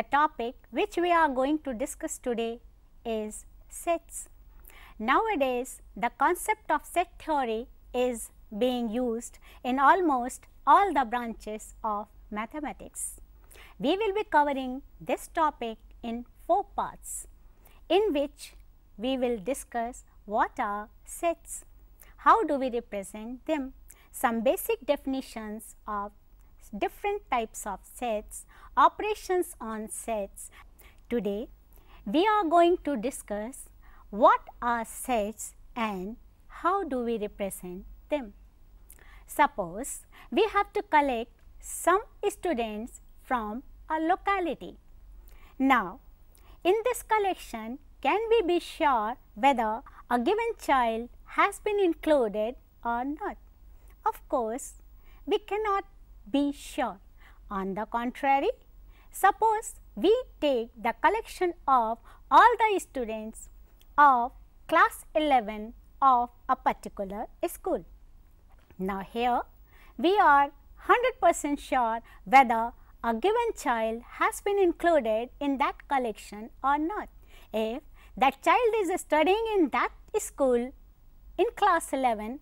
The topic which we are going to discuss today is sets. Nowadays, the concept of set theory is being used in almost all the branches of mathematics. We will be covering this topic in four parts, in which we will discuss what are sets, how do we represent them, some basic definitions of different types of sets operations on sets. Today, we are going to discuss what are sets and how do we represent them. Suppose we have to collect some students from a locality. Now, in this collection, can we be sure whether a given child has been included or not? Of course, we cannot be sure. On the contrary, Suppose we take the collection of all the students of class 11 of a particular school. Now here we are 100 percent sure whether a given child has been included in that collection or not. If that child is studying in that school in class 11,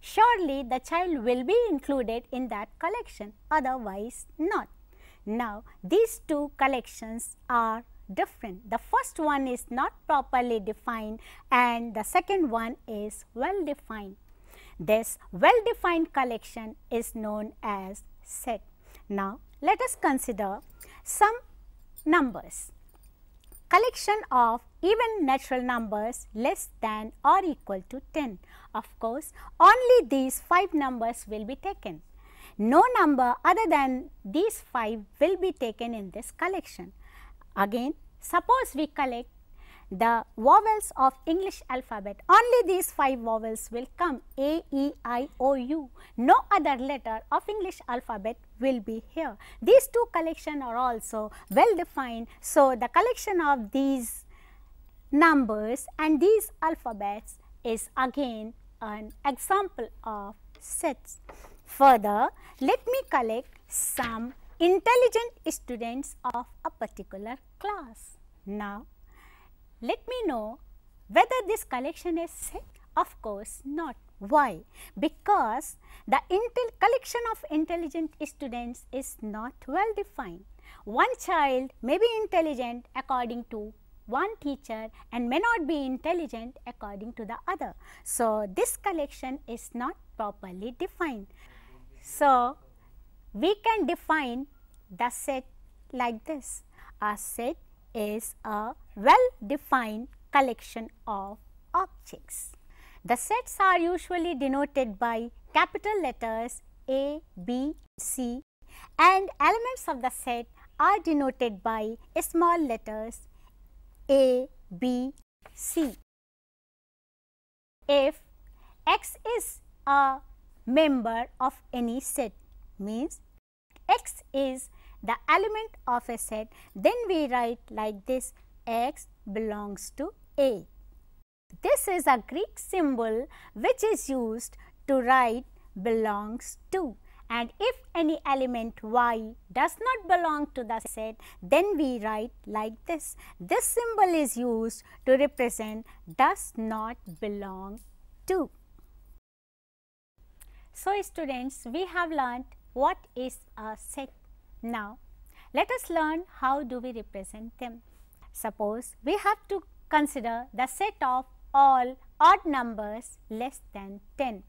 surely the child will be included in that collection, otherwise not. Now, these two collections are different. The first one is not properly defined and the second one is well defined. This well defined collection is known as set. Now, let us consider some numbers. Collection of even natural numbers less than or equal to 10. Of course, only these 5 numbers will be taken. No number other than these 5 will be taken in this collection. Again, suppose we collect the vowels of English alphabet, only these 5 vowels will come A, E, I, O, U. No other letter of English alphabet will be here. These two collection are also well defined. So, the collection of these numbers and these alphabets is again an example of sets. Further, let me collect some intelligent students of a particular class. Now, let me know whether this collection is set? Of course not. Why? Because the collection of intelligent students is not well defined. One child may be intelligent according to one teacher and may not be intelligent according to the other. So, this collection is not properly defined. So, we can define the set like this. A set is a well defined collection of objects. The sets are usually denoted by capital letters A, B, C and elements of the set are denoted by small letters A, B, C. If X is a member of any set means x is the element of a set then we write like this x belongs to A. This is a Greek symbol which is used to write belongs to and if any element y does not belong to the set then we write like this. This symbol is used to represent does not belong to. So, students we have learnt what is a set. Now, let us learn how do we represent them. Suppose we have to consider the set of all odd numbers less than 10.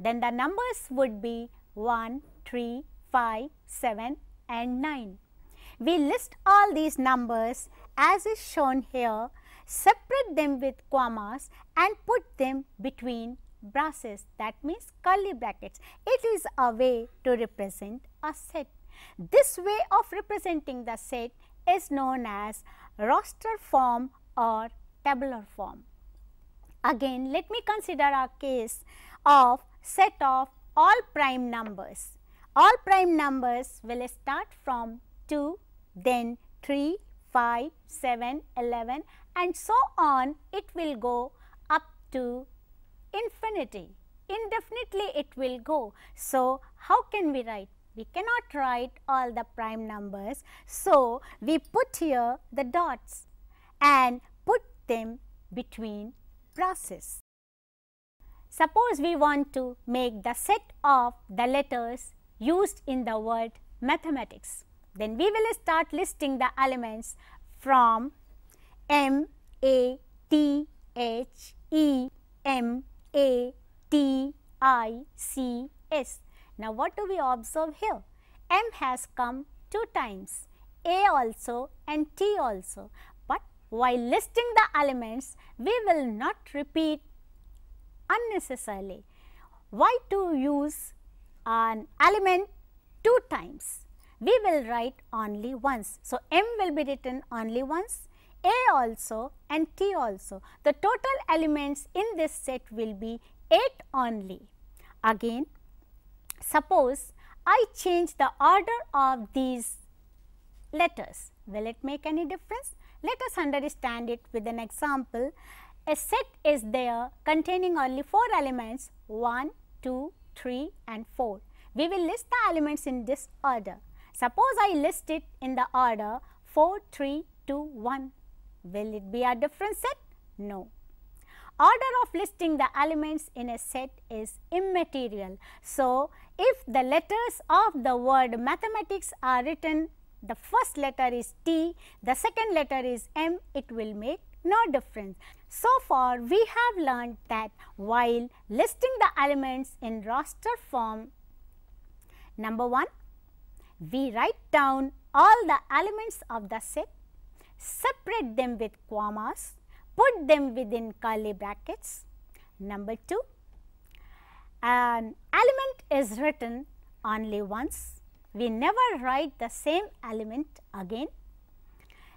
Then the numbers would be 1, 3, 5, 7 and 9. We list all these numbers as is shown here, separate them with commas and put them between braces that means curly brackets. It is a way to represent a set. This way of representing the set is known as roster form or tabular form. Again, let me consider a case of set of all prime numbers. All prime numbers will start from 2, then 3, 5, 7, 11 and so on it will go up to infinity, indefinitely it will go. So, how can we write? We cannot write all the prime numbers. So, we put here the dots and put them between braces. Suppose we want to make the set of the letters used in the word mathematics. Then we will start listing the elements from M, A, T, H, E, M, a T I C S. Now, what do we observe here? M has come two times, A also and T also, but while listing the elements, we will not repeat unnecessarily. Why to use an element two times? We will write only once. So, M will be written only once a also and T also. The total elements in this set will be 8 only. Again, suppose I change the order of these letters, will it make any difference? Let us understand it with an example. A set is there containing only 4 elements 1, 2, 3 and 4. We will list the elements in this order. Suppose I list it in the order 4, 3, 2, 1. Will it be a different set? No. Order of listing the elements in a set is immaterial. So, if the letters of the word mathematics are written, the first letter is T, the second letter is M, it will make no difference. So far, we have learned that while listing the elements in roster form, number 1, we write down all the elements of the set separate them with commas, put them within curly brackets. Number 2, an element is written only once. We never write the same element again.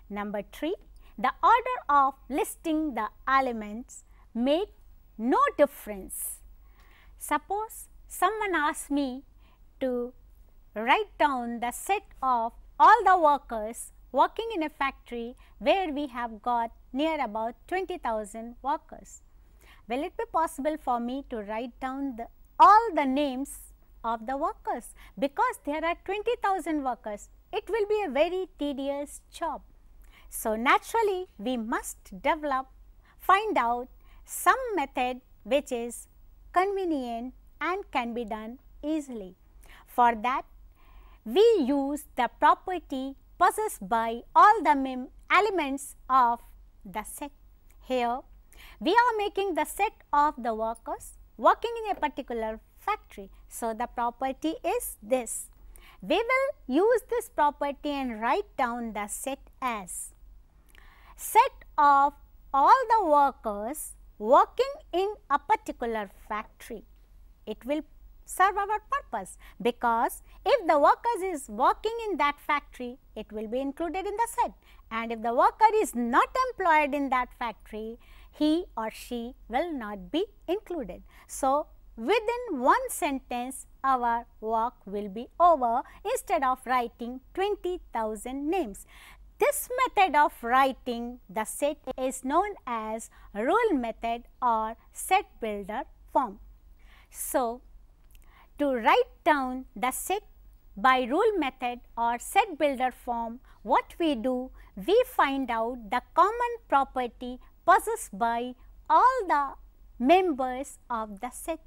Number 3, the order of listing the elements make no difference. Suppose someone asks me to write down the set of all the workers working in a factory where we have got near about 20,000 workers. Will it be possible for me to write down the, all the names of the workers? Because there are 20,000 workers, it will be a very tedious job. So, naturally we must develop, find out some method which is convenient and can be done easily. For that we use the property possessed by all the elements of the set. Here, we are making the set of the workers working in a particular factory. So, the property is this. We will use this property and write down the set as set of all the workers working in a particular factory. It will serve our purpose because if the worker is working in that factory, it will be included in the set and if the worker is not employed in that factory, he or she will not be included. So, within one sentence our work will be over instead of writing 20,000 names. This method of writing the set is known as rule method or set builder form. So, to write down the set by rule method or set builder form, what we do, we find out the common property possessed by all the members of the set.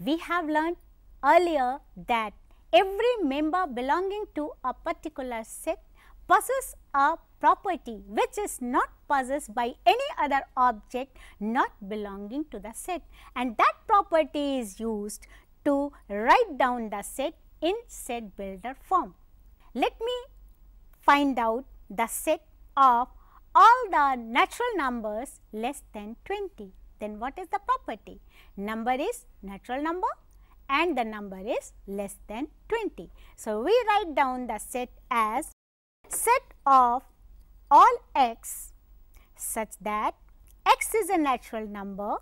We have learned earlier that every member belonging to a particular set possesses a property which is not possessed by any other object not belonging to the set and that property is used to write down the set in set builder form. Let me find out the set of all the natural numbers less than 20. Then what is the property? Number is natural number and the number is less than 20. So, we write down the set as set of all x such that x is a natural number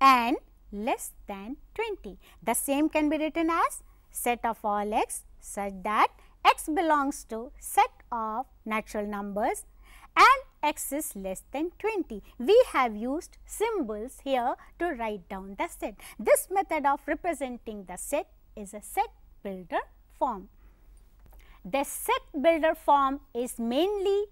and less than 20. The same can be written as set of all x such that x belongs to set of natural numbers and x is less than 20. We have used symbols here to write down the set. This method of representing the set is a set builder form. The set builder form is mainly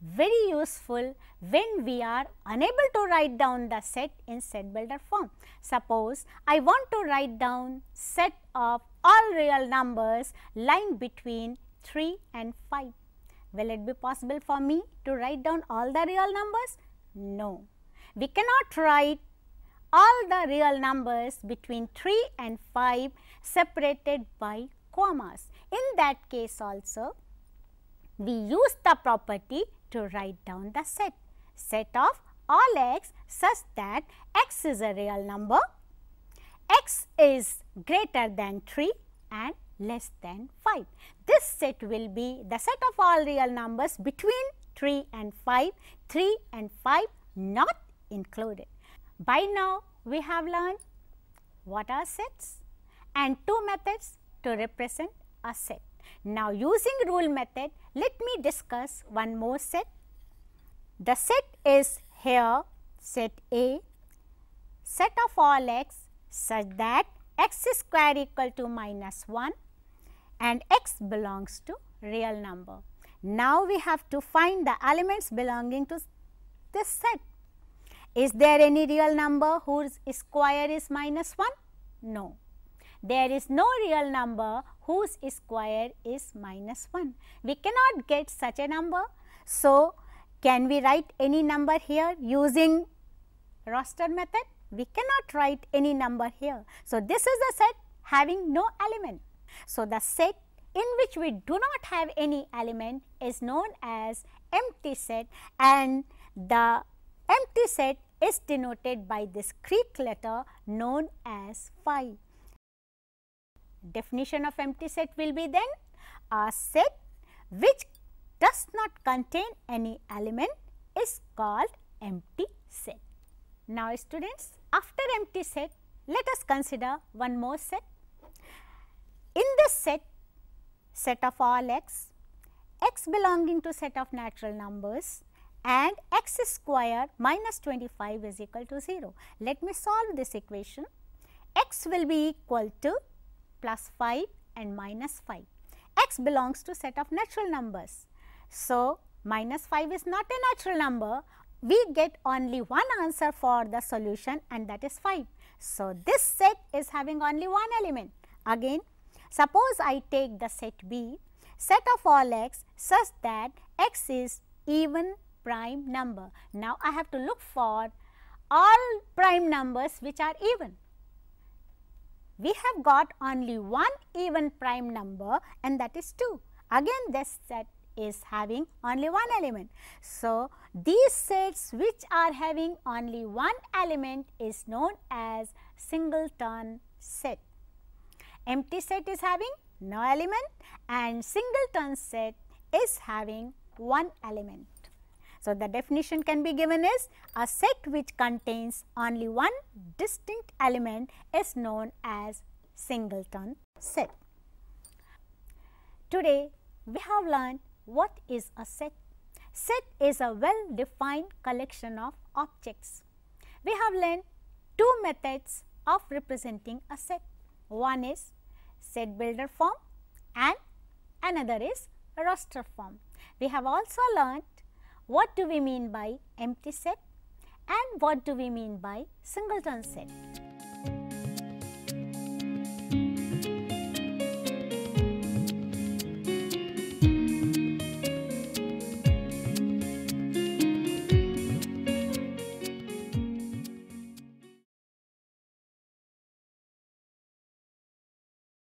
very useful when we are unable to write down the set in set builder form. Suppose I want to write down set of all real numbers lying between 3 and 5. Will it be possible for me to write down all the real numbers? No. We cannot write all the real numbers between 3 and 5 separated by commas. In that case also, we use the property to write down the set, set of all x such that x is a real number, x is greater than 3 and less than 5. This set will be the set of all real numbers between 3 and 5, 3 and 5 not included. By now, we have learned what are sets and two methods to represent a set. Now using rule method, let me discuss one more set. The set is here set A, set of all x such that x square equal to minus 1 and x belongs to real number. Now, we have to find the elements belonging to this set. Is there any real number whose square is minus 1? No there is no real number whose square is minus 1. We cannot get such a number. So, can we write any number here using roster method? We cannot write any number here. So, this is a set having no element. So, the set in which we do not have any element is known as empty set and the empty set is denoted by this Greek letter known as phi. Definition of empty set will be then a set which does not contain any element is called empty set. Now, students after empty set let us consider one more set. In this set, set of all x, x belonging to set of natural numbers and x square minus 25 is equal to 0. Let me solve this equation. x will be equal to plus 5 and minus 5. x belongs to set of natural numbers. So, minus 5 is not a natural number. We get only one answer for the solution and that is 5. So, this set is having only one element. Again, suppose I take the set B, set of all x such that x is even prime number. Now, I have to look for all prime numbers which are even we have got only one even prime number and that is 2. Again this set is having only one element. So, these sets which are having only one element is known as singleton set. Empty set is having no element and singleton set is having one element. So, the definition can be given as a set which contains only one distinct element is known as singleton set. Today, we have learned what is a set. Set is a well defined collection of objects. We have learned two methods of representing a set. One is set builder form and another is roster form. We have also learned what do we mean by empty set and what do we mean by singleton set.